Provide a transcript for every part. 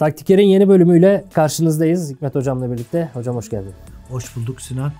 Taktiker'in yeni bölümüyle karşınızdayız. Hikmet Hocam'la birlikte. Hocam hoş geldin. Hoş bulduk Sinan.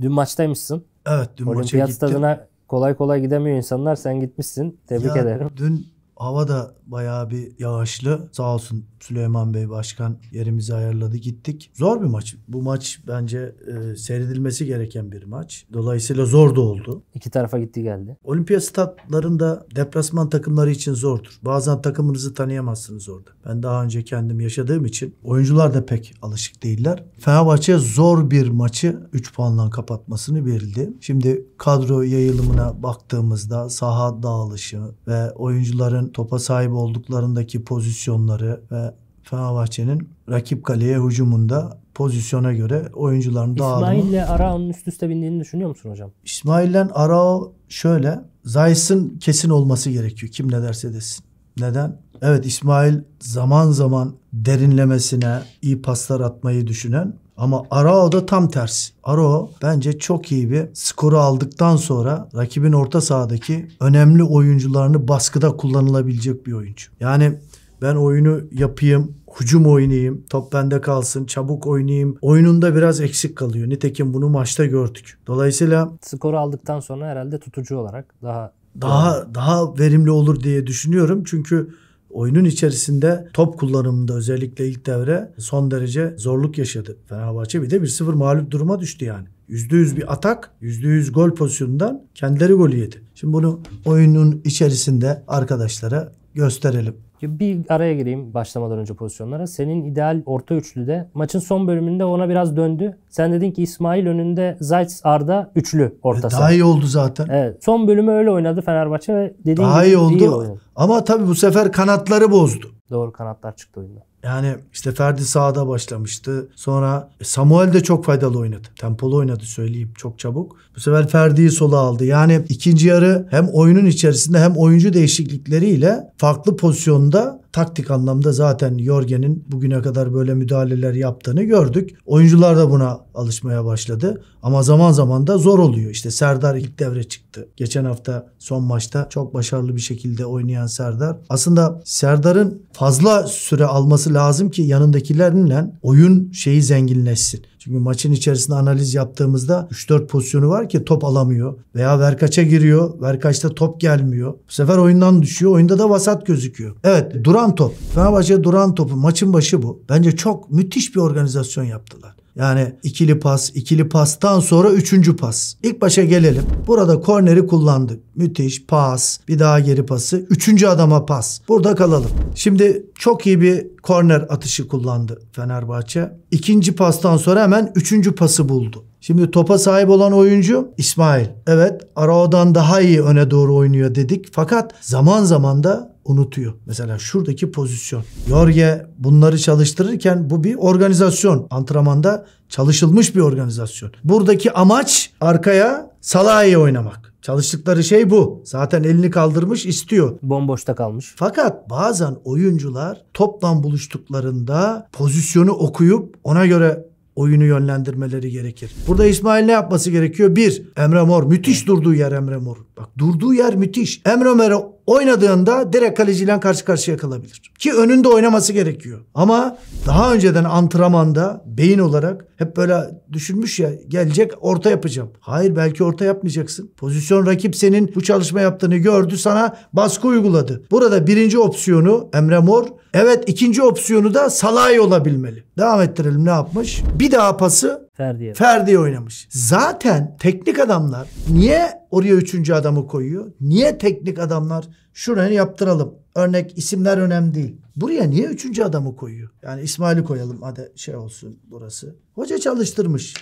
Dün maçtaymışsın. Evet dün Olimpiyat maça gittim. stadına kolay kolay gidemiyor insanlar. Sen gitmişsin. Tebrik ya, ederim. Dün Hava da bayağı bir yağışlı. Sağ olsun Süleyman Bey başkan yerimizi ayarladı gittik. Zor bir maç. Bu maç bence e, seyredilmesi gereken bir maç. Dolayısıyla zor da oldu. İki tarafa gitti geldi. Olimpiya statlarında deplasman takımları için zordur. Bazen takımınızı tanıyamazsınız orada. Ben daha önce kendim yaşadığım için oyuncular da pek alışık değiller. Fenerbahçe zor bir maçı 3 puanla kapatmasını verildi. Şimdi kadro yayılımına baktığımızda saha dağılışı ve oyuncuların topa sahip olduklarındaki pozisyonları ve Fenerbahçe'nin rakip kaleye hücumunda pozisyona göre oyuncuların dağılımı. İsmail ile Arao'nun üst üste bindiğini düşünüyor musun hocam? İsmail ile Arao şöyle. Zayis'in kesin olması gerekiyor. Kim ne derse desin. Neden? Evet İsmail zaman zaman derinlemesine iyi paslar atmayı düşünen ama Arao da tam tersi. Arao bence çok iyi bir skoru aldıktan sonra rakibin orta sahadaki önemli oyuncularını baskıda kullanılabilecek bir oyuncu. Yani ben oyunu yapayım, hücum oynayayım, top bende kalsın, çabuk oynayayım. Oyununda biraz eksik kalıyor. Nitekim bunu maçta gördük. Dolayısıyla skoru aldıktan sonra herhalde tutucu olarak daha daha daha verimli olur diye düşünüyorum. Çünkü oyunun içerisinde top kullanımında özellikle ilk devre son derece zorluk yaşadı. Fenerbahçe bir de 1-0 mağlup duruma düştü yani. %100 bir atak, %100 gol pozisyonundan kendileri golü yedi. Şimdi bunu oyunun içerisinde arkadaşlara gösterelim. Bir araya gireyim başlamadan önce pozisyonlara. Senin ideal orta üçlüde maçın son bölümünde ona biraz döndü. Sen dedin ki İsmail önünde Zayt Arda üçlü e, ortası. Daha iyi oldu zaten. Evet. Son bölümü öyle oynadı Fenerbahçe ve dediğin Daha gibi iyi oldu. Iyi oynadı. Ama tabii bu sefer kanatları bozdu. Doğru kanatlar çıktı oyunda. Yani işte Ferdi sağda başlamıştı. Sonra e, Samuel de çok faydalı oynadı. Tempolu oynadı söyleyeyim çok çabuk. Bu sefer Ferdi'yi sola aldı. Yani ikinci yarı hem oyunun içerisinde hem oyuncu değişiklikleriyle farklı pozisyonda taktik anlamda zaten Jorgen'in bugüne kadar böyle müdahaleler yaptığını gördük. Oyuncular da buna alışmaya başladı. Ama zaman zaman da zor oluyor. İşte Serdar ilk devre çıktı. Geçen hafta son maçta çok başarılı bir şekilde oynayan Serdar. Aslında Serdar'ın fazla süre alması lazım ki yanındakilerle oyun şeyi zenginleşsin. Çünkü maçın içerisinde analiz yaptığımızda 3-4 pozisyonu var ki top alamıyor. Veya Verkaç'a giriyor. Verkaç'ta top gelmiyor. Bu sefer oyundan düşüyor. Oyunda da vasat gözüküyor. Evet duran top. Fenerbahçe duran topu. Maçın başı bu. Bence çok müthiş bir organizasyon yaptılar. Yani ikili pas, ikili pastan sonra üçüncü pas. İlk başa gelelim. Burada korneri kullandık. Müthiş pas, bir daha geri pası. Üçüncü adama pas. Burada kalalım. Şimdi çok iyi bir korner atışı kullandı Fenerbahçe. İkinci pastan sonra hemen üçüncü pası buldu. Şimdi topa sahip olan oyuncu İsmail. Evet Arao'dan daha iyi öne doğru oynuyor dedik. Fakat zaman zaman da unutuyor. Mesela şuradaki pozisyon. Jorge bunları çalıştırırken bu bir organizasyon. Antrenmanda çalışılmış bir organizasyon. Buradaki amaç arkaya Salah'ı oynamak. Çalıştıkları şey bu. Zaten elini kaldırmış istiyor. Bomboşta kalmış. Fakat bazen oyuncular topla buluştuklarında pozisyonu okuyup ona göre oyunu yönlendirmeleri gerekir. Burada İsmail ne yapması gerekiyor? Bir, Emre Mor. Müthiş durduğu yer Emre Mor. Bak durduğu yer müthiş. Emre Mor'u oynadığında direkt kaleciyle karşı karşıya kalabilir. Ki önünde oynaması gerekiyor. Ama daha önceden antrenmanda beyin olarak hep böyle düşünmüş ya gelecek orta yapacağım. Hayır belki orta yapmayacaksın. Pozisyon rakip senin bu çalışma yaptığını gördü sana baskı uyguladı. Burada birinci opsiyonu Emre Mor Evet ikinci opsiyonu da Salay olabilmeli. Devam ettirelim ne yapmış? Bir daha pası Ferdi'ye Ferdi oynamış. Zaten teknik adamlar niye oraya üçüncü adamı koyuyor? Niye teknik adamlar şurayı yaptıralım? Örnek isimler önemli değil. Buraya niye üçüncü adamı koyuyor? Yani İsmail'i koyalım hadi şey olsun burası. Hoca çalıştırmış.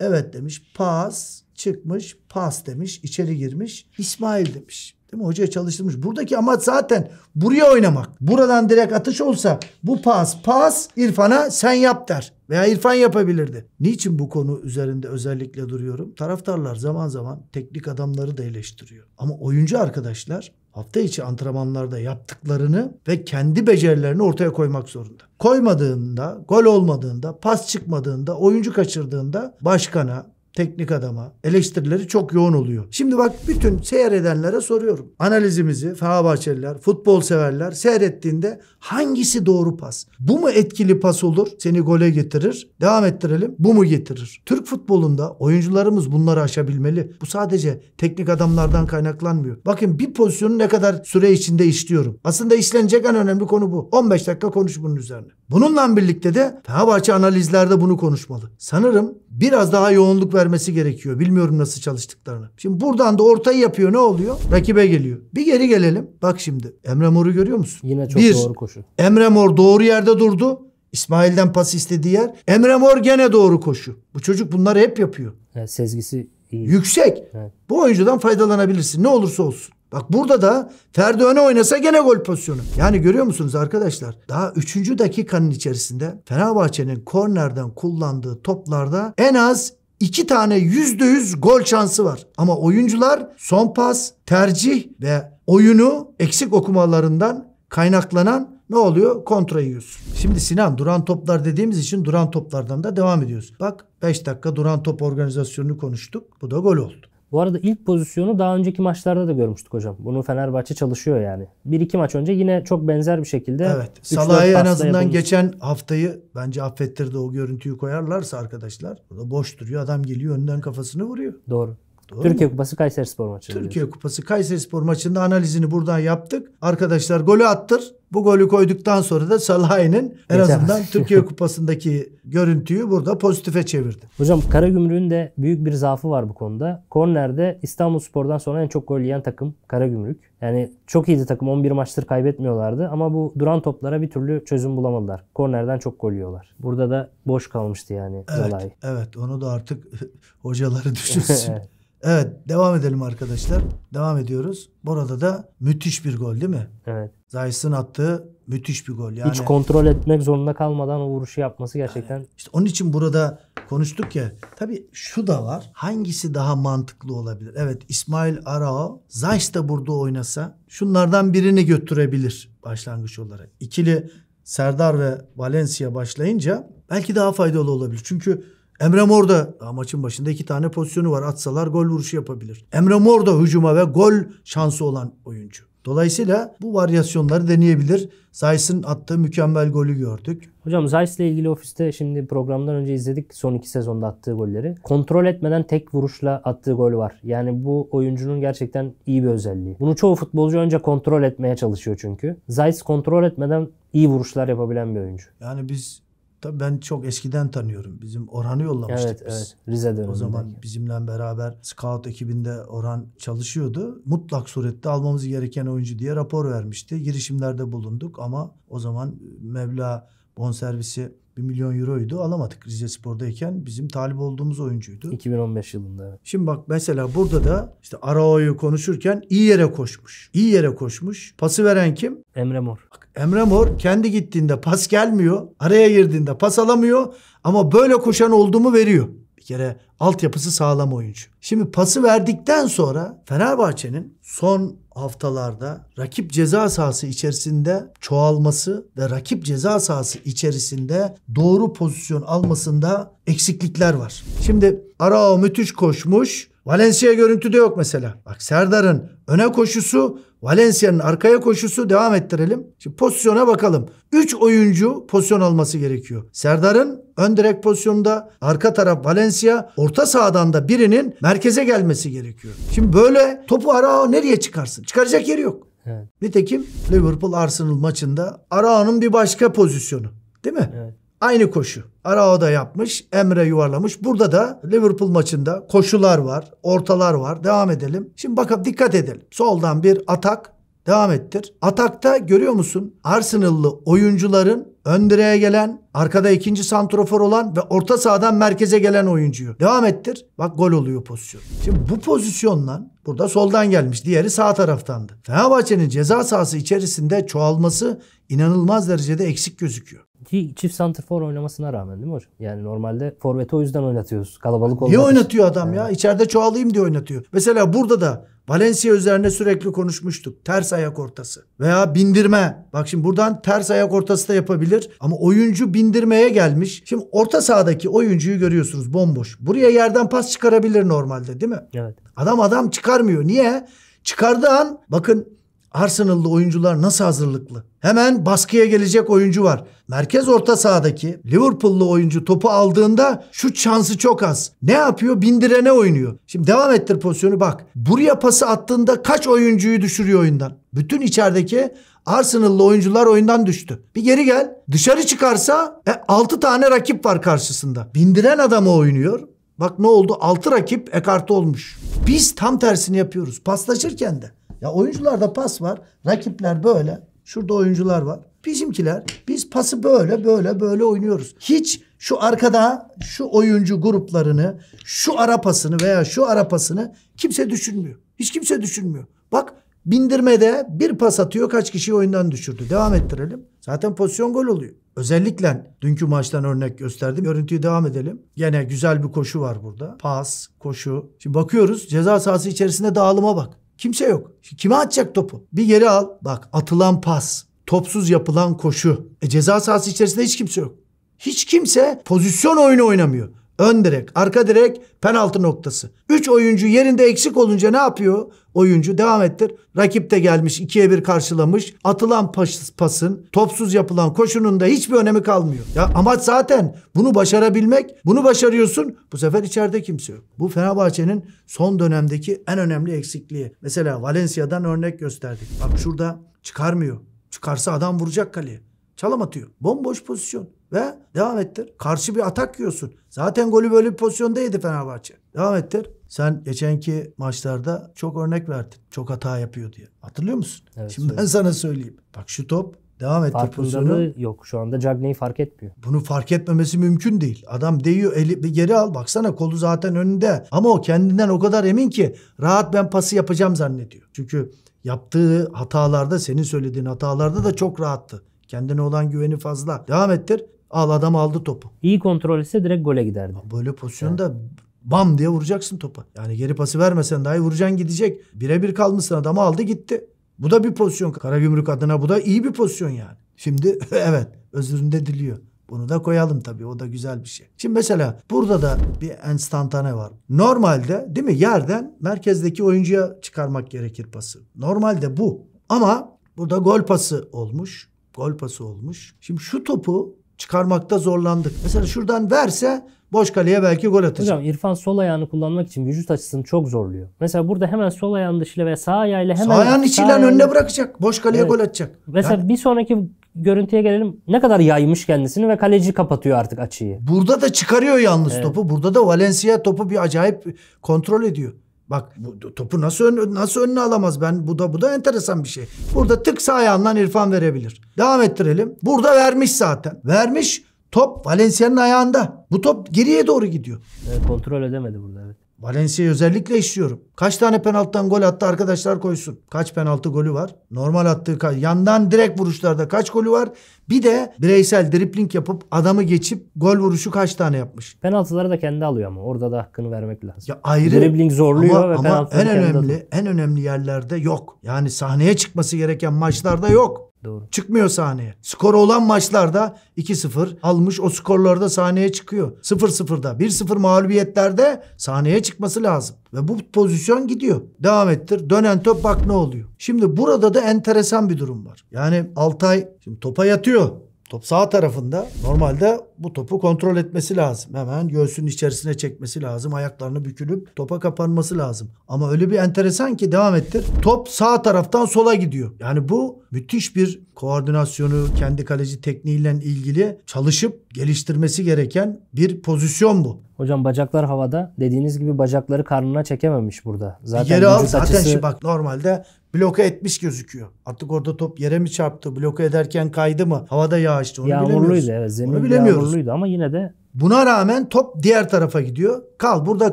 Evet demiş pas çıkmış pas demiş içeri girmiş İsmail demiş. Değil mi? Hocaya çalıştırmış. Buradaki amaç zaten buraya oynamak. Buradan direkt atış olsa bu pas pas İrfan'a sen yap der. Veya İrfan yapabilirdi. Niçin bu konu üzerinde özellikle duruyorum? Taraftarlar zaman zaman teknik adamları da eleştiriyor. Ama oyuncu arkadaşlar hafta içi antrenmanlarda yaptıklarını ve kendi becerilerini ortaya koymak zorunda. Koymadığında, gol olmadığında, pas çıkmadığında, oyuncu kaçırdığında başkana, teknik adama eleştirileri çok yoğun oluyor. Şimdi bak bütün seyredenlere soruyorum. Analizimizi Fenerbahçeliler, futbol severler seyrettiğinde hangisi doğru pas? Bu mu etkili pas olur? Seni gole getirir. Devam ettirelim. Bu mu getirir? Türk futbolunda oyuncularımız bunları aşabilmeli. Bu sadece teknik adamlardan kaynaklanmıyor. Bakın bir pozisyonu ne kadar süre içinde işliyorum. Aslında işlenecek en önemli konu bu. 15 dakika konuş bunun üzerine. Bununla birlikte de Fenerbahçe analizlerde bunu konuşmalı. Sanırım biraz daha yoğunluk ver vermesi gerekiyor. Bilmiyorum nasıl çalıştıklarını. Şimdi buradan da ortayı yapıyor ne oluyor? Rakibe geliyor. Bir geri gelelim. Bak şimdi Emre Mor'u görüyor musun? Yine çok bir, doğru koşu. Emre Mor doğru yerde durdu. İsmail'den pas istediği yer. Emre Mor gene doğru koşu. Bu çocuk bunları hep yapıyor. Yani sezgisi iyi. Yüksek. Evet. Bu oyuncudan faydalanabilirsin. Ne olursa olsun. Bak burada da Ferdi öne oynasa gene gol pozisyonu. Yani görüyor musunuz arkadaşlar? Daha 3. dakikanın içerisinde Fenerbahçe'nin kornerden kullandığı toplarda en az iki tane yüzde yüz gol şansı var. Ama oyuncular son pas, tercih ve oyunu eksik okumalarından kaynaklanan ne oluyor? Kontra yiyorsun. Şimdi Sinan duran toplar dediğimiz için duran toplardan da devam ediyoruz. Bak 5 dakika duran top organizasyonunu konuştuk. Bu da gol oldu. Bu arada ilk pozisyonu daha önceki maçlarda da görmüştük hocam. Bunu Fenerbahçe çalışıyor yani. Bir iki maç önce yine çok benzer bir şekilde. Evet. Salah'ı en azından geçen haftayı bence affettirdi o görüntüyü koyarlarsa arkadaşlar. O da boş duruyor. Adam geliyor önden kafasını vuruyor. Doğru. Doğru Türkiye Kupası Kayseri Spor maçı. Türkiye diyorsun. Kupası Kayseri Spor maçında analizini buradan yaptık. Arkadaşlar golü attır. Bu golü koyduktan sonra da Salah'ın en Geçer. azından Türkiye Kupası'ndaki görüntüyü burada pozitife çevirdi. Hocam Karagümrük'ün de büyük bir zaafı var bu konuda. Korner'de İstanbul Spor'dan sonra en çok gol yiyen takım Karagümrük. Yani çok iyiydi takım 11 maçtır kaybetmiyorlardı ama bu duran toplara bir türlü çözüm bulamadılar. Korner'den çok gol yiyorlar. Burada da boş kalmıştı yani. Evet, olay. evet onu da artık hocaları düşünsün. Evet devam edelim arkadaşlar. Devam ediyoruz. Burada da müthiş bir gol değil mi? Evet. Zayis'in attığı müthiş bir gol. Yani, Hiç kontrol etmek zorunda kalmadan o vuruşu yapması gerçekten. Yani işte onun için burada konuştuk ya. Tabii şu da var. Hangisi daha mantıklı olabilir? Evet İsmail Arao Zayis de burada oynasa şunlardan birini götürebilir başlangıç olarak. İkili Serdar ve Valencia başlayınca belki daha faydalı olabilir. Çünkü Emre Mor da daha maçın başında iki tane pozisyonu var. Atsalar gol vuruşu yapabilir. Emre Mor da hücuma ve gol şansı olan oyuncu. Dolayısıyla bu varyasyonları deneyebilir. Zayis'in attığı mükemmel golü gördük. Hocam Zayis'le ilgili ofiste şimdi programdan önce izledik son iki sezonda attığı golleri. Kontrol etmeden tek vuruşla attığı gol var. Yani bu oyuncunun gerçekten iyi bir özelliği. Bunu çoğu futbolcu önce kontrol etmeye çalışıyor çünkü. Zayis kontrol etmeden iyi vuruşlar yapabilen bir oyuncu. Yani biz Tabii ben çok eskiden tanıyorum. Bizim Orhan'ı yollamıştık evet, biz. Evet, Rize O zaman bizimle beraber scout ekibinde Orhan çalışıyordu. Mutlak surette almamız gereken oyuncu diye rapor vermişti. Girişimlerde bulunduk ama o zaman Mevla bonservisi 1 milyon euroydu. Alamadık Rize Spor'dayken. Bizim talip olduğumuz oyuncuydu. 2015 yılında. Şimdi bak mesela burada da işte Arao'yu konuşurken iyi yere koşmuş. İyi yere koşmuş. Pası veren kim? Emre Mor. Emre Mor kendi gittiğinde pas gelmiyor. Araya girdiğinde pas alamıyor. Ama böyle koşan olduğumu veriyor. Bir kere altyapısı sağlam oyuncu. Şimdi pası verdikten sonra Fenerbahçe'nin son haftalarda rakip ceza sahası içerisinde çoğalması ve rakip ceza sahası içerisinde doğru pozisyon almasında eksiklikler var. Şimdi Arao müthiş koşmuş. Valencia görüntüde yok mesela. Bak Serdar'ın öne koşusu, Valencia'nın arkaya koşusu devam ettirelim. Şimdi pozisyona bakalım. 3 oyuncu pozisyon alması gerekiyor. Serdar'ın ön direk pozisyonda, arka taraf Valencia, orta sahadan da birinin merkeze gelmesi gerekiyor. Şimdi böyle topu Arao nereye çıkarsın? Çıkaracak yeri yok. Evet. Nitekim Liverpool Arsenal maçında Arao'nun bir başka pozisyonu. Değil mi? Evet. Aynı koşu. Arao da yapmış. Emre yuvarlamış. Burada da Liverpool maçında koşular var. Ortalar var. Devam edelim. Şimdi bakalım dikkat edelim. Soldan bir atak. Devam ettir. Atakta görüyor musun? Arsenal'lı oyuncuların ön direğe gelen, arkada ikinci santrofor olan ve orta sahadan merkeze gelen oyuncuyu. Devam ettir. Bak gol oluyor pozisyon. Şimdi bu pozisyonla burada soldan gelmiş. Diğeri sağ taraftandı. Fenerbahçe'nin ceza sahası içerisinde çoğalması inanılmaz derecede eksik gözüküyor. Ki çift santrfor oynamasına rağmen değil mi hocam? Yani normalde forveti o yüzden oynatıyoruz. Kalabalık olmak Niye oynatıyor adam yani. ya? İçeride çoğalayım diye oynatıyor. Mesela burada da Valencia üzerine sürekli konuşmuştuk. Ters ayak ortası veya bindirme. Bak şimdi buradan ters ayak ortası da yapabilir ama oyuncu bindirmeye gelmiş. Şimdi orta sahadaki oyuncuyu görüyorsunuz bomboş. Buraya yerden pas çıkarabilir normalde değil mi? Evet. Adam adam çıkarmıyor. Niye? Çıkardığı an bakın Arsenal'lı oyuncular nasıl hazırlıklı? Hemen baskıya gelecek oyuncu var. Merkez orta sahadaki Liverpool'lu oyuncu topu aldığında şu şansı çok az. Ne yapıyor? Bindirene oynuyor. Şimdi devam ettir pozisyonu bak. Buraya pası attığında kaç oyuncuyu düşürüyor oyundan? Bütün içerideki Arsenal'lı oyuncular oyundan düştü. Bir geri gel. Dışarı çıkarsa e, 6 tane rakip var karşısında. Bindiren adamı oynuyor. Bak ne oldu? 6 rakip ekarte olmuş. Biz tam tersini yapıyoruz paslaşırken de. Ya oyuncularda pas var. Rakipler böyle. Şurada oyuncular var. Bizimkiler biz pası böyle böyle böyle oynuyoruz. Hiç şu arkada şu oyuncu gruplarını, şu ara pasını veya şu ara pasını kimse düşünmüyor. Hiç kimse düşünmüyor. Bak bindirmede bir pas atıyor kaç kişiyi oyundan düşürdü. Devam ettirelim. Zaten pozisyon gol oluyor. Özellikle dünkü maçtan örnek gösterdim. Görüntüyü devam edelim. Yine güzel bir koşu var burada. Pas, koşu. Şimdi bakıyoruz ceza sahası içerisinde dağılıma bak. Kimse yok. Kime atacak topu? Bir geri al. Bak atılan pas, topsuz yapılan koşu. E ceza sahası içerisinde hiç kimse yok. Hiç kimse pozisyon oyunu oynamıyor. Ön direk, arka direk, penaltı noktası. Üç oyuncu yerinde eksik olunca ne yapıyor? Oyuncu devam ettir. Rakip de gelmiş ikiye bir karşılamış. Atılan pas, pasın, topsuz yapılan koşunun da hiçbir önemi kalmıyor. Ya amaç zaten bunu başarabilmek. Bunu başarıyorsun. Bu sefer içeride kimse yok. Bu Fenerbahçe'nin son dönemdeki en önemli eksikliği. Mesela Valencia'dan örnek gösterdik. Bak şurada çıkarmıyor. Çıkarsa adam vuracak kaleye. Çalam atıyor. Bomboş pozisyon. Ve devam ettir. Karşı bir atak yiyorsun. Zaten golü böyle bir pozisyondaydı Fenerbahçe. Devam ettir. Sen geçenki maçlarda çok örnek verdin. Çok hata yapıyor diye. Hatırlıyor musun? Evet, Şimdi söyleyeyim. ben sana söyleyeyim. Bak şu top devam etti pozisyonu. yok şu anda Cagney'i fark etmiyor. Bunu fark etmemesi mümkün değil. Adam değiyor eli bir geri al baksana kolu zaten önünde. Ama o kendinden o kadar emin ki rahat ben pası yapacağım zannediyor. Çünkü yaptığı hatalarda senin söylediğin hatalarda da çok rahattı. Kendine olan güveni fazla. Devam ettir. Al adam aldı topu. İyi kontrol etse direkt gole giderdi. Böyle pozisyonda evet. bam diye vuracaksın topa. Yani geri pası vermesen dahi vuracaksın gidecek. Birebir kalmışsın adamı aldı gitti. Bu da bir pozisyon. Karagümrük adına bu da iyi bir pozisyon yani. Şimdi evet özüründe diliyor. Bunu da koyalım tabii. O da güzel bir şey. Şimdi mesela burada da bir enstantane var. Normalde değil mi yerden merkezdeki oyuncuya çıkarmak gerekir pası. Normalde bu. Ama burada gol pası olmuş. Gol pası olmuş. Şimdi şu topu çıkarmakta zorlandık. Mesela şuradan verse boş kaleye belki gol atacak. Hocam İrfan sol ayağını kullanmak için vücut açısını çok zorluyor. Mesela burada hemen sol ayağın dışıyla ve sağ ayağıyla hemen... Sağ ayağın içiyle ayağını... önüne bırakacak. Boş kaleye evet. gol atacak. Mesela yani... bir sonraki görüntüye gelelim. Ne kadar yaymış kendisini ve kaleci kapatıyor artık açıyı. Burada da çıkarıyor yalnız evet. topu. Burada da Valencia topu bir acayip kontrol ediyor. Bak bu topu nasıl ön, nasıl önüne alamaz ben bu da bu da enteresan bir şey. Burada tık sağ ayağından İrfan verebilir. Devam ettirelim. Burada vermiş zaten. Vermiş top Valencia'nın ayağında. Bu top geriye doğru gidiyor. Evet, kontrol edemedi burada evet. Valencia'yı özellikle istiyorum. Kaç tane penaltıdan gol attı arkadaşlar koysun. Kaç penaltı golü var? Normal attığı yandan direkt vuruşlarda kaç golü var? Bir de bireysel dripling yapıp adamı geçip gol vuruşu kaç tane yapmış? Penaltıları da kendi alıyor ama orada da hakkını vermek lazım. Ya ayrı. Dribling zorluyor ama, ve ama en önemli alıyor. en önemli yerlerde yok. Yani sahneye çıkması gereken maçlarda yok. Doğru. Çıkmıyor sahneye. Skor olan maçlarda 2-0 almış o skorlarda sahneye çıkıyor. 0-0'da 1-0 mağlubiyetlerde sahneye çıkması lazım. Ve bu pozisyon gidiyor. Devam ettir. Dönen top bak ne oluyor. Şimdi burada da enteresan bir durum var. Yani Altay şimdi topa yatıyor. Top sağ tarafında. Normalde bu topu kontrol etmesi lazım. Hemen göğsünün içerisine çekmesi lazım. Ayaklarını bükülüp topa kapanması lazım. Ama öyle bir enteresan ki devam ettir. Top sağ taraftan sola gidiyor. Yani bu müthiş bir koordinasyonu kendi kaleci tekniğiyle ilgili çalışıp geliştirmesi gereken bir pozisyon bu. Hocam bacaklar havada. Dediğiniz gibi bacakları karnına çekememiş burada. Zaten yere al zaten açısı... şimdi bak normalde bloke etmiş gözüküyor. Artık orada top yere mi çarptı? Bloke ederken kaydı mı? Havada yağıştı. Onu Yağmurluydu bilemiyoruz. evet. Zemin Onu bilemiyoruz sorunluydu ama yine de Buna rağmen top diğer tarafa gidiyor. Kal burada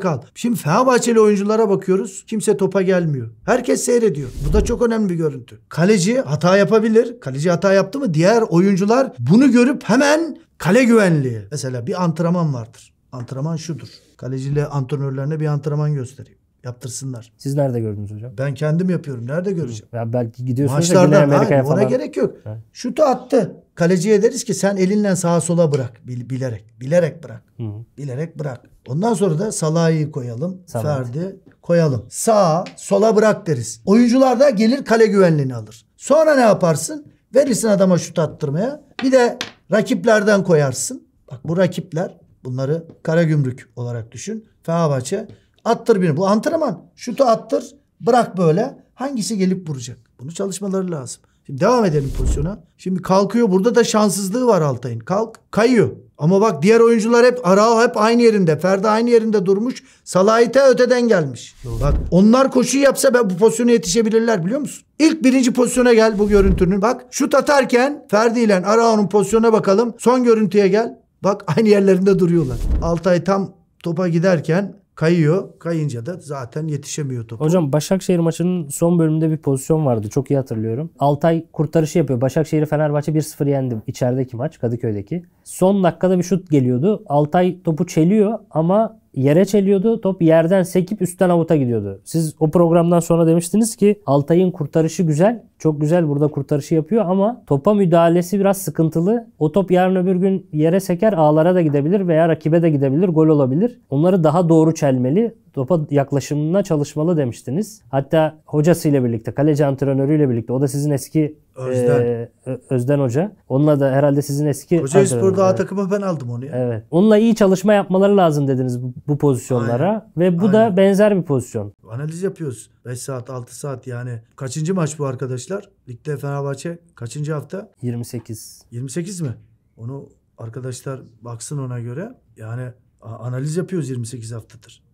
kal. Şimdi Fenerbahçeli oyunculara bakıyoruz. Kimse topa gelmiyor. Herkes seyrediyor. Bu da çok önemli bir görüntü. Kaleci hata yapabilir. Kaleci hata yaptı mı diğer oyuncular bunu görüp hemen kale güvenliği. Mesela bir antrenman vardır. Antrenman şudur. Kaleciyle antrenörlerine bir antrenman göstereyim yaptırsınlar. Siz nerede gördünüz hocam? Ben kendim yapıyorum. Nerede göreceğim? Ya belki gidiyorsunuz Maçlarda, da Amerika'ya falan. Ona gerek yok. Şutu attı. Kaleciye deriz ki sen elinle sağa sola bırak. Bil, bilerek. Bilerek bırak. Hı. Bilerek bırak. Ondan sonra da Salah'ı koyalım. Salah. Ferdi koyalım. Sağa sola bırak deriz. Oyuncular da gelir kale güvenliğini alır. Sonra ne yaparsın? Verirsin adama şut attırmaya. Bir de rakiplerden koyarsın. Bak bu rakipler bunları kara gümrük olarak düşün. Fenerbahçe attır birini. Bu antrenman. Şutu attır. Bırak böyle. Hangisi gelip vuracak? Bunu çalışmaları lazım. Şimdi devam edelim pozisyona. Şimdi kalkıyor. Burada da şanssızlığı var Altay'ın. Kalk. Kayıyor. Ama bak diğer oyuncular hep Arao hep aynı yerinde. Ferdi aynı yerinde durmuş. Salahite öteden gelmiş. Doğru. Bak onlar koşu yapsa ben bu pozisyona yetişebilirler biliyor musun? İlk birinci pozisyona gel bu görüntünün. Bak şut atarken Ferdi ile Arao'nun pozisyona bakalım. Son görüntüye gel. Bak aynı yerlerinde duruyorlar. Altay tam topa giderken Kayıyor. Kayınca da zaten yetişemiyor topu. Hocam Başakşehir maçının son bölümünde bir pozisyon vardı. Çok iyi hatırlıyorum. Altay kurtarışı yapıyor. Başakşehir Fenerbahçe 1-0 yendi. içerideki maç Kadıköy'deki. Son dakikada bir şut geliyordu. Altay topu çeliyor ama yere çeliyordu. Top yerden sekip üstten avuta gidiyordu. Siz o programdan sonra demiştiniz ki Altay'ın kurtarışı güzel. Çok güzel burada kurtarışı yapıyor ama topa müdahalesi biraz sıkıntılı. O top yarın öbür gün yere seker ağlara da gidebilir veya rakibe de gidebilir. Gol olabilir. Onları daha doğru çelmeli topa yaklaşımına çalışmalı demiştiniz. Hatta hocasıyla birlikte, kaleci antrenörüyle birlikte. O da sizin eski Özden. E, Özden Hoca. Onunla da herhalde sizin eski Kocaeli Spor'da A takımı ben aldım onu ya. Evet. Onunla iyi çalışma yapmaları lazım dediniz bu, bu pozisyonlara. Aynen. Ve bu Aynen. da benzer bir pozisyon. Analiz yapıyoruz. 5 saat 6 saat yani. Kaçıncı maç bu arkadaşlar? Ligde Fenerbahçe kaçıncı hafta? 28. 28 mi? Onu arkadaşlar baksın ona göre. Yani analiz yapıyoruz 28 haftadır.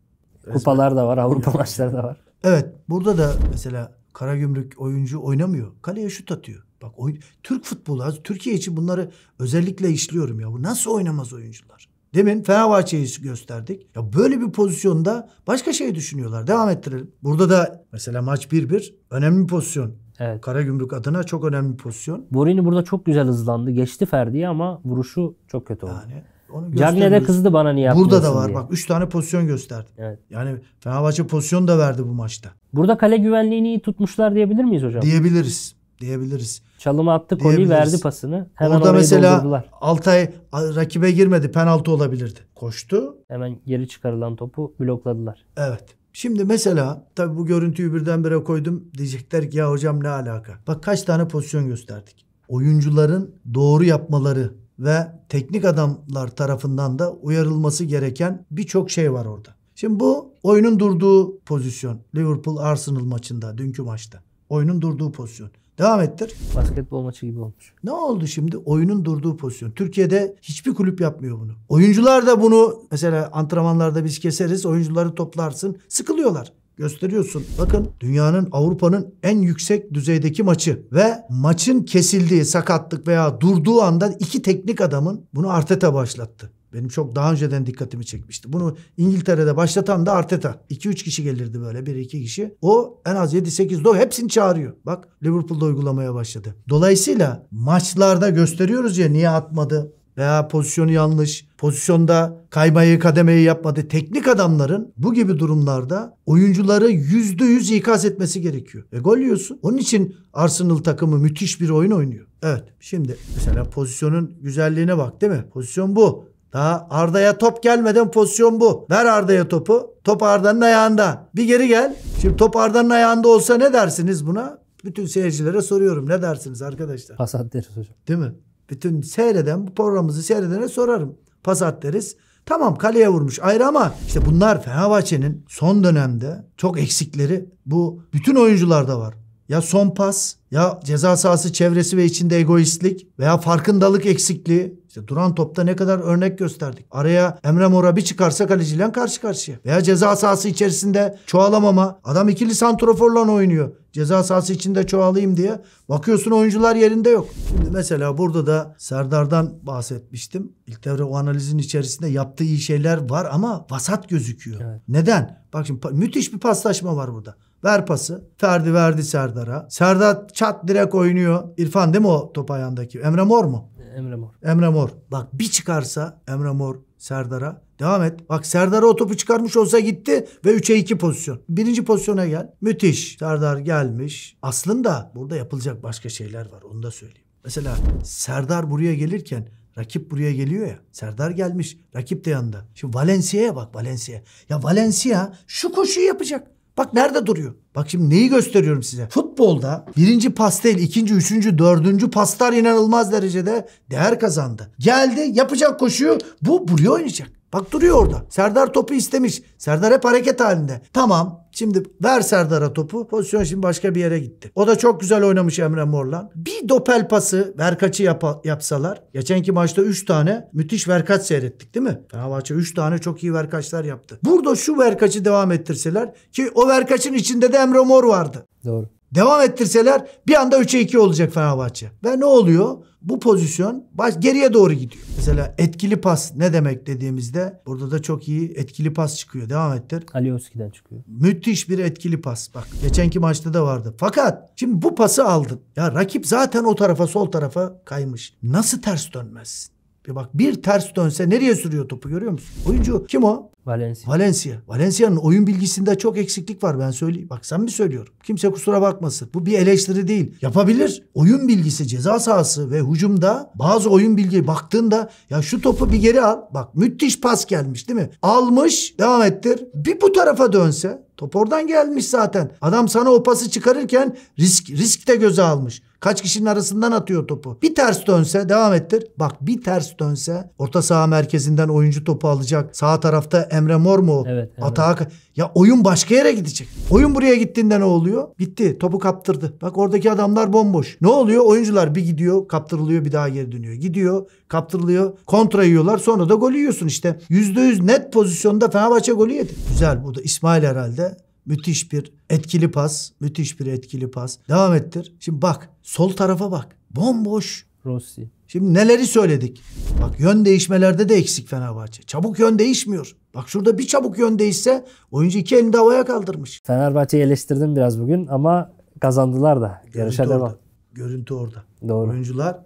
Kupalar da var, Avrupa maçları da var. Evet, burada da mesela Karagümrük oyuncu oynamıyor. Kaleye şut atıyor. Bak oyun, Türk futbolu, Türkiye için bunları özellikle işliyorum ya. Bu nasıl oynamaz oyuncular? Demin Fenerbahçe'yi gösterdik. Ya böyle bir pozisyonda başka şey düşünüyorlar. Devam ettirelim. Burada da mesela maç 1-1 önemli bir pozisyon. Evet. Karagümrük adına çok önemli bir pozisyon. Borini burada çok güzel hızlandı. Geçti Ferdi'yi ama vuruşu çok kötü oldu. Yani onu Cagney'de kızdı bana niye yapmıyorsun Burada da var diye. bak 3 tane pozisyon gösterdi. Evet. Yani Fenerbahçe pozisyon da verdi bu maçta. Burada kale güvenliğini iyi tutmuşlar diyebilir miyiz hocam? Diyebiliriz. Diyebiliriz. Çalımı attı Koli verdi pasını. Hemen Orada mesela doldurdular. Altay rakibe girmedi. Penaltı olabilirdi. Koştu. Hemen geri çıkarılan topu blokladılar. Evet. Şimdi mesela tabi bu görüntüyü birdenbire koydum. Diyecekler ki ya hocam ne alaka? Bak kaç tane pozisyon gösterdik. Oyuncuların doğru yapmaları ve teknik adamlar tarafından da uyarılması gereken birçok şey var orada. Şimdi bu oyunun durduğu pozisyon. Liverpool Arsenal maçında, dünkü maçta. Oyunun durduğu pozisyon. Devam ettir. Basketbol maçı gibi olmuş. Ne oldu şimdi? Oyunun durduğu pozisyon. Türkiye'de hiçbir kulüp yapmıyor bunu. Oyuncular da bunu mesela antrenmanlarda biz keseriz. Oyuncuları toplarsın. Sıkılıyorlar gösteriyorsun. Bakın dünyanın Avrupa'nın en yüksek düzeydeki maçı ve maçın kesildiği sakatlık veya durduğu anda iki teknik adamın bunu Arteta başlattı. Benim çok daha önceden dikkatimi çekmişti. Bunu İngiltere'de başlatan da Arteta. 2-3 kişi gelirdi böyle 1-2 kişi. O en az 7-8 do hepsini çağırıyor. Bak Liverpool'da uygulamaya başladı. Dolayısıyla maçlarda gösteriyoruz ya niye atmadı? veya pozisyonu yanlış, pozisyonda kaymayı kademeyi yapmadı. Teknik adamların bu gibi durumlarda oyuncuları yüzde yüz ikaz etmesi gerekiyor. Ve gol yiyorsun. Onun için Arsenal takımı müthiş bir oyun oynuyor. Evet şimdi mesela pozisyonun güzelliğine bak değil mi? Pozisyon bu. Daha Arda'ya top gelmeden pozisyon bu. Ver Arda'ya topu. Top Arda'nın ayağında. Bir geri gel. Şimdi top Arda'nın ayağında olsa ne dersiniz buna? Bütün seyircilere soruyorum. Ne dersiniz arkadaşlar? Pas deriz hocam. Değil mi? Bütün seyreden bu programımızı seyredene sorarım. Pas deriz. Tamam kaleye vurmuş ayrı ama işte bunlar Fenerbahçe'nin son dönemde çok eksikleri bu bütün oyuncularda var. Ya son pas ya ceza sahası çevresi ve içinde egoistlik veya farkındalık eksikliği. İşte duran topta ne kadar örnek gösterdik. Araya Emre Mora bir çıkarsa kaleciyle karşı karşıya. Veya ceza sahası içerisinde çoğalamama. Adam ikili santroforla oynuyor. Ceza sahası içinde çoğalayım diye. Bakıyorsun oyuncular yerinde yok. Şimdi mesela burada da Serdar'dan bahsetmiştim. İlk devre o analizin içerisinde yaptığı iyi şeyler var ama vasat gözüküyor. Evet. Neden? Bak şimdi müthiş bir paslaşma var burada. Ver pası. Ferdi verdi Serdar'a. Serdar çat direkt oynuyor. İrfan değil mi o top ayağındaki? Emre Mor mu? E, Emre Mor. Emre Mor. Bak bir çıkarsa Emre Mor Serdar'a devam et. Bak Serdar'a o topu çıkarmış olsa gitti ve 3'e 2 pozisyon. Birinci pozisyona gel. Müthiş. Serdar gelmiş. Aslında burada yapılacak başka şeyler var. Onu da söyleyeyim. Mesela Serdar buraya gelirken Rakip buraya geliyor ya. Serdar gelmiş. Rakip de yanında. Şimdi Valencia'ya bak Valencia. Ya Valencia şu koşuyu yapacak. Bak nerede duruyor? Bak şimdi neyi gösteriyorum size? Futbolda birinci pas değil, ikinci, üçüncü, dördüncü paslar inanılmaz derecede değer kazandı. Geldi yapacak koşuyu bu buraya oynayacak. Bak duruyor orada. Serdar topu istemiş. Serdar hep hareket halinde. Tamam. Şimdi ver Serdar'a topu. Pozisyon şimdi başka bir yere gitti. O da çok güzel oynamış Emre Morlan. Bir dopel pası Verkaç'ı yap yapsalar. Geçenki maçta 3 tane müthiş Verkaç seyrettik değil mi? Fenerbahçe 3 tane çok iyi Verkaçlar yaptı. Burada şu Verkaç'ı devam ettirseler ki o Verkaç'ın içinde de Emre Mor vardı. Doğru. Devam ettirseler bir anda 3'e 2 olacak Fenerbahçe. Ve ne oluyor? bu pozisyon baş geriye doğru gidiyor. Mesela etkili pas ne demek dediğimizde burada da çok iyi etkili pas çıkıyor. Devam ettir. Alioski'den çıkıyor. Müthiş bir etkili pas. Bak geçenki maçta da vardı. Fakat şimdi bu pası aldın. Ya rakip zaten o tarafa sol tarafa kaymış. Nasıl ters dönmezsin? Bir bak bir ters dönse nereye sürüyor topu görüyor musun? Oyuncu kim o? Valencia. Valencia. Valencia'nın oyun bilgisinde çok eksiklik var ben söyleyeyim. Bak sen mi söylüyorum? Kimse kusura bakmasın. Bu bir eleştiri değil. Yapabilir. Oyun bilgisi ceza sahası ve hücumda bazı oyun bilgi baktığında ya şu topu bir geri al. Bak müthiş pas gelmiş değil mi? Almış devam ettir. Bir bu tarafa dönse Top oradan gelmiş zaten. Adam sana o pası çıkarırken risk risk de göze almış. Kaç kişinin arasından atıyor topu. Bir ters dönse devam ettir. Bak bir ters dönse orta saha merkezinden oyuncu topu alacak. Sağ tarafta Emre Mor mu? Evet. evet. Atağa ya oyun başka yere gidecek. Oyun buraya gittiğinde ne oluyor? Bitti. Topu kaptırdı. Bak oradaki adamlar bomboş. Ne oluyor? Oyuncular bir gidiyor, kaptırılıyor, bir daha geri dönüyor. Gidiyor, kaptırılıyor, kontra yiyorlar. Sonra da gol yiyorsun işte. %100 net pozisyonda Fenerbahçe golü yedi. Güzel burada İsmail herhalde Müthiş bir etkili pas. Müthiş bir etkili pas. Devam ettir. Şimdi bak. Sol tarafa bak. Bomboş. Rossi. Şimdi neleri söyledik? Bak yön değişmelerde de eksik Fenerbahçe. Çabuk yön değişmiyor. Bak şurada bir çabuk yön değişse oyuncu iki elini havaya kaldırmış. Fenerbahçe'yi eleştirdim biraz bugün ama kazandılar da. Görüntü Yarışa orada. devam. Görüntü orada. Doğru. Oyuncular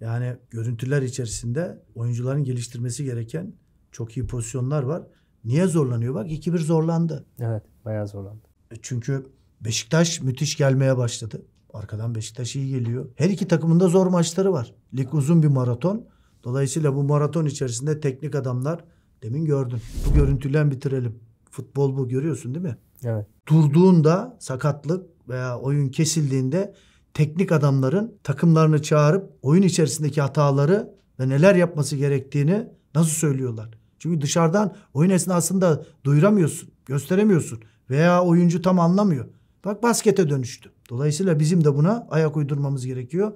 yani görüntüler içerisinde oyuncuların geliştirmesi gereken çok iyi pozisyonlar var. Niye zorlanıyor? Bak 2-1 zorlandı. Evet bayağı zorlandı. Çünkü Beşiktaş müthiş gelmeye başladı. Arkadan Beşiktaş iyi geliyor. Her iki takımın da zor maçları var. Lig uzun bir maraton. Dolayısıyla bu maraton içerisinde teknik adamlar demin gördün. Bu görüntülen bitirelim. Futbol bu görüyorsun değil mi? Evet. Durduğunda sakatlık veya oyun kesildiğinde teknik adamların takımlarını çağırıp oyun içerisindeki hataları ve neler yapması gerektiğini nasıl söylüyorlar? Çünkü dışarıdan oyun esnasında duyuramıyorsun, gösteremiyorsun veya oyuncu tam anlamıyor. Bak baskete dönüştü. Dolayısıyla bizim de buna ayak uydurmamız gerekiyor.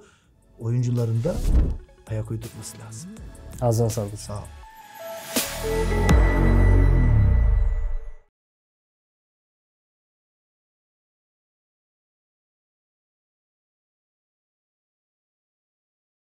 Oyuncuların da ayak uydurması lazım. Ağzına sağlık. Sağ ol.